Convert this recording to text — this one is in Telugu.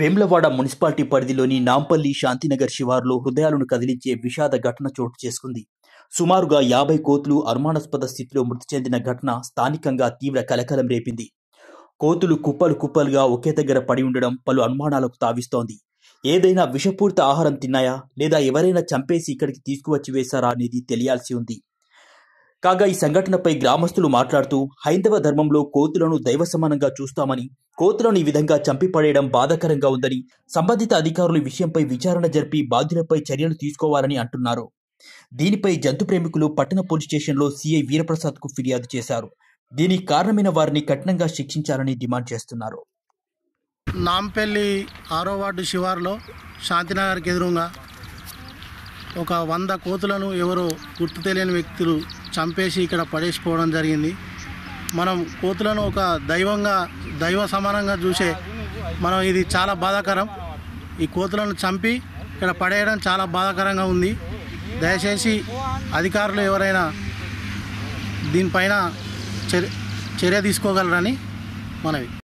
వేమ్లవాడ మున్సిపాలిటీ పరిధిలోని నాంపల్లి శాంతినగర్ శివారులో హృదయాలను కదిలించే విషాద ఘటన చోటు చేసుకుంది సుమారుగా యాభై కోతులు అనుమానాస్పద స్థితిలో మృతి చెందిన ఘటన స్థానికంగా తీవ్ర కలకలం రేపింది కోతులు కుప్పలు కుప్పలుగా ఒకే దగ్గర పడి ఉండడం పలు అనుమానాలకు తావిస్తోంది ఏదైనా విషపూరిత ఆహారం తిన్నాయా లేదా ఎవరైనా చంపేసి ఇక్కడికి తీసుకువచ్చి వేశారా అనేది తెలియాల్సి ఉంది కాగా ఈ సంఘటనపై గ్రామస్తులు మాట్లాడుతూ హైందవ ధర్మంలో కోతులను దైవ సమానంగా చూస్తామని కోతులను ఈ విధంగా చంపిపడేయడం బాధాకరంగా ఉందని సంబంధిత అధికారులు విషయంపై విచారణ జరిపి బాధ్యులపై చర్యలు తీసుకోవాలని అంటున్నారు దీనిపై జంతు ప్రేమికులు పట్టణ పోలీస్ స్టేషన్లో సీఐ వీరప్రసాద్కు ఫిర్యాదు చేశారు దీనికి కారణమైన వారిని కఠినంగా శిక్షించాలని డిమాండ్ చేస్తున్నారు నాంపల్లి ఆరో వార్డు శివార్లో శాంతినగర్కి ఎదురుగా ఒక వంద కోతులను ఎవరో గుర్తు తెలియని వ్యక్తులు చంపేసి ఇక్కడ పడేసిపోవడం జరిగింది మనం కోతులను ఒక దైవంగా దైవ సమానంగా చూసే మనం ఇది చాలా బాధాకరం ఈ కోతులను చంపి ఇక్కడ పడేయడం చాలా బాధాకరంగా ఉంది దయచేసి అధికారులు ఎవరైనా దీనిపైన చర్య తీసుకోగలరని మనవి